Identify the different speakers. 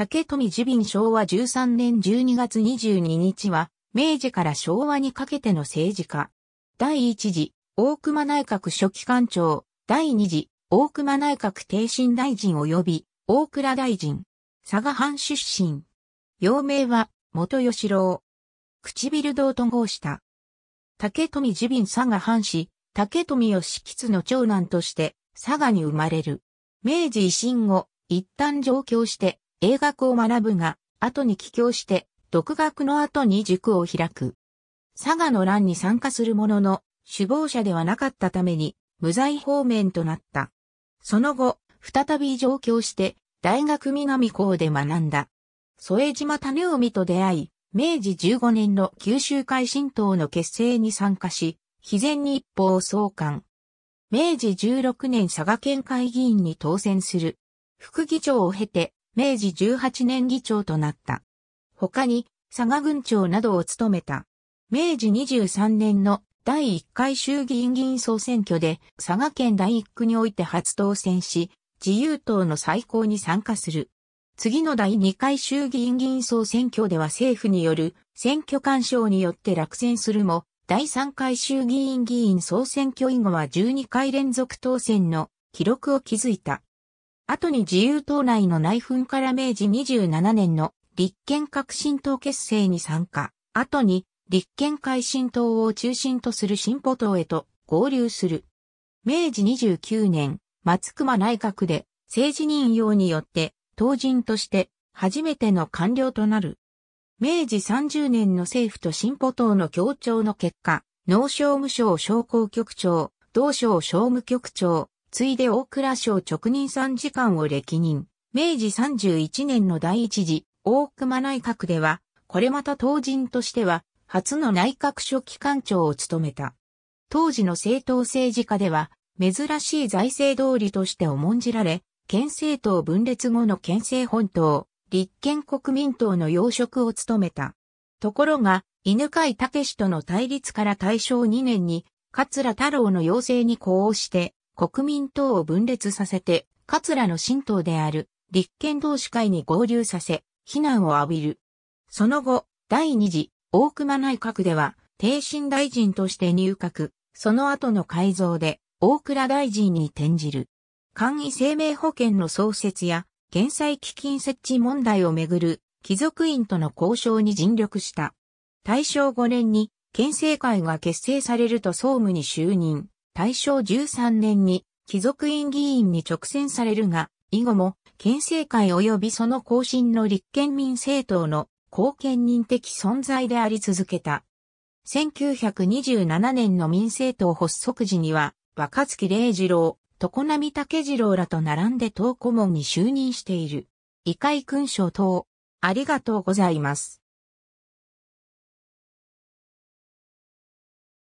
Speaker 1: 竹富樹瓶昭和13年12月22日は、明治から昭和にかけての政治家。第一次、大熊内閣初期官庁、第二次、大熊内閣定身大臣及び、大倉大臣。佐賀藩出身。幼名は、元吉郎。唇堂と号した。竹富樹瓶佐賀藩士、竹富義吉の長男として、佐賀に生まれる。明治維新後、一旦上京して、英学を学ぶが、後に帰郷して、独学の後に塾を開く。佐賀の乱に参加するものの、首謀者ではなかったために、無罪方面となった。その後、再び上京して、大学南校で学んだ。添島種海と出会い、明治15年の九州会新党の結成に参加し、肥前に一方を創刊。明治16年佐賀県会議員に当選する。副議長を経て、明治18年議長となった。他に、佐賀郡長などを務めた。明治23年の第1回衆議院議員総選挙で佐賀県第1区において初当選し、自由党の最高に参加する。次の第2回衆議院議員総選挙では政府による選挙干渉によって落選するも、第3回衆議院議員総選挙以後は12回連続当選の記録を築いた。後に自由党内の内紛から明治27年の立憲革新党結成に参加。後に立憲改新党を中心とする進歩党へと合流する。明治29年、松隈内閣で政治任用によって党人として初めての官僚となる。明治30年の政府と進歩党の協調の結果、農商務省商工局長、同省商務局長、ついで大蔵省直任参事官を歴任。明治31年の第一次大熊内閣では、これまた当人としては、初の内閣書記官庁を務めた。当時の政党政治家では、珍しい財政通りとして重んじられ、県政党分裂後の県政本党、立憲国民党の要職を務めた。ところが、犬飼武との対立から大正2年に、桂太郎の要請に呼応して、国民党を分裂させて、桂の神党である立憲同志会に合流させ、非難を浴びる。その後、第二次大熊内閣では、帝心大臣として入閣、その後の改造で大倉大臣に転じる。簡易生命保険の創設や、減災基金設置問題をめぐる貴族院との交渉に尽力した。大正5年に県政会が結成されると総務に就任。大正13年に貴族院議員に直選されるが、以後も県政会及びその後進の立憲民政党の後見人的存在であり続けた。1927年の民政党発足時には、若月礼二郎、常並武二郎らと並んで党顧問に就任している。異界勲章等、ありがとうございます。